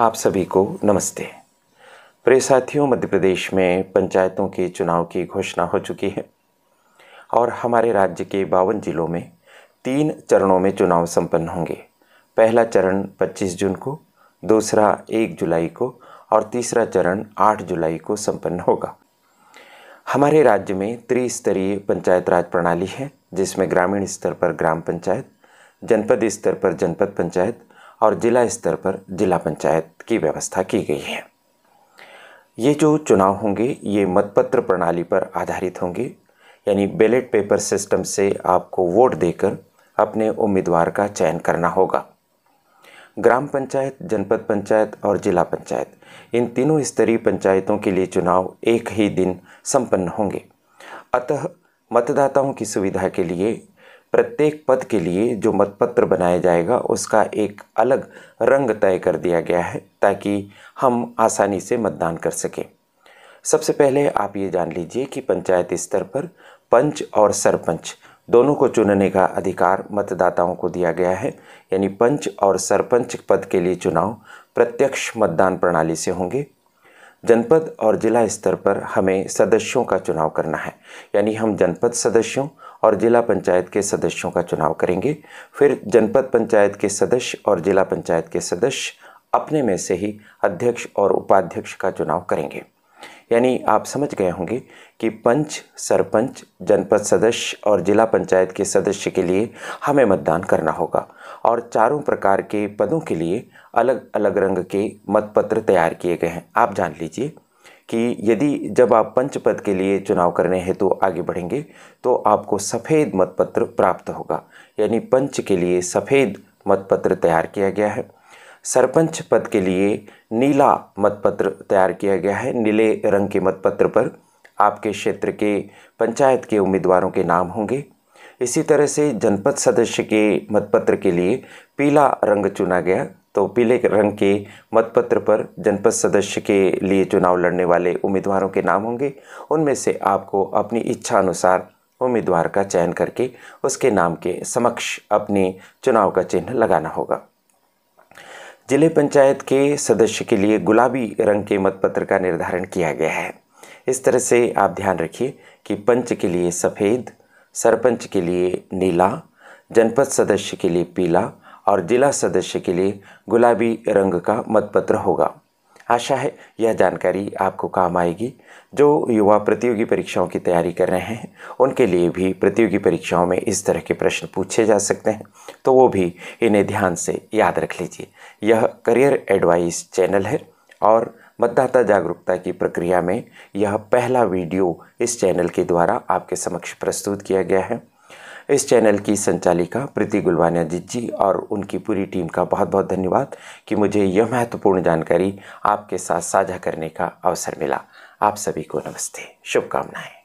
आप सभी को नमस्ते प्रे साथियों मध्य प्रदेश में पंचायतों के चुनाव की घोषणा हो चुकी है और हमारे राज्य के बावन जिलों में तीन चरणों में चुनाव संपन्न होंगे पहला चरण 25 जून को दूसरा 1 जुलाई को और तीसरा चरण 8 जुलाई को संपन्न होगा हमारे राज्य में त्रिस्तरीय पंचायत राज प्रणाली है जिसमें ग्रामीण स्तर पर ग्राम पंचायत जनपद स्तर पर जनपद पंचायत और जिला स्तर पर जिला पंचायत की व्यवस्था की गई है ये जो चुनाव होंगे ये मतपत्र प्रणाली पर आधारित होंगे यानी बैलेट पेपर सिस्टम से आपको वोट देकर अपने उम्मीदवार का चयन करना होगा ग्राम पंचायत जनपद पंचायत और जिला पंचायत इन तीनों स्तरीय पंचायतों के लिए चुनाव एक ही दिन संपन्न होंगे अतः मतदाताओं की सुविधा के लिए प्रत्येक पद के लिए जो मतपत्र बनाया जाएगा उसका एक अलग रंग तय कर दिया गया है ताकि हम आसानी से मतदान कर सकें सबसे पहले आप ये जान लीजिए कि पंचायत स्तर पर पंच और सरपंच दोनों को चुनने का अधिकार मतदाताओं को दिया गया है यानी पंच और सरपंच पद के लिए चुनाव प्रत्यक्ष मतदान प्रणाली से होंगे जनपद और जिला स्तर पर हमें सदस्यों का चुनाव करना है यानी हम जनपद सदस्यों और जिला पंचायत के सदस्यों का चुनाव करेंगे फिर जनपद पंचायत के सदस्य और जिला पंचायत के सदस्य अपने में से ही अध्यक्ष और उपाध्यक्ष का चुनाव करेंगे यानी आप समझ गए होंगे कि पंच सरपंच जनपद सदस्य और जिला पंचायत के सदस्य के लिए हमें मतदान करना होगा और चारों प्रकार के पदों के लिए अलग अलग रंग के मतपत्र तैयार किए गए हैं आप जान लीजिए कि यदि जब आप पंच पद के लिए चुनाव करने हेतु तो आगे बढ़ेंगे तो आपको सफ़ेद मतपत्र प्राप्त होगा यानी पंच के लिए सफ़ेद मतपत्र तैयार किया गया है सरपंच पद के लिए नीला मतपत्र तैयार किया गया है नीले रंग के मतपत्र पर आपके क्षेत्र के पंचायत के उम्मीदवारों के नाम होंगे इसी तरह से जनपद सदस्य के मतपत्र के लिए पीला रंग चुना गया तो पीले रंग के मतपत्र पर जनपद सदस्य के लिए चुनाव लड़ने वाले उम्मीदवारों के नाम होंगे उनमें से आपको अपनी इच्छा अनुसार उम्मीदवार का चयन करके उसके नाम के समक्ष अपने चुनाव का चिन्ह लगाना होगा जिले पंचायत के सदस्य के लिए गुलाबी रंग के मतपत्र का निर्धारण किया गया है इस तरह से आप ध्यान रखिए कि पंच के लिए सफ़ेद सरपंच के लिए नीला जनपद सदस्य के लिए पीला और जिला सदस्य के लिए गुलाबी रंग का मतपत्र होगा आशा है यह जानकारी आपको काम आएगी जो युवा प्रतियोगी परीक्षाओं की तैयारी कर रहे हैं उनके लिए भी प्रतियोगी परीक्षाओं में इस तरह के प्रश्न पूछे जा सकते हैं तो वो भी इन्हें ध्यान से याद रख लीजिए यह करियर एडवाइस चैनल है और मतदाता जागरूकता की प्रक्रिया में यह पहला वीडियो इस चैनल के द्वारा आपके समक्ष प्रस्तुत किया गया है इस चैनल की संचालिका प्रीति गुलवानिया जी और उनकी पूरी टीम का बहुत बहुत धन्यवाद कि मुझे यह महत्वपूर्ण जानकारी आपके साथ साझा करने का अवसर मिला आप सभी को नमस्ते शुभकामनाएं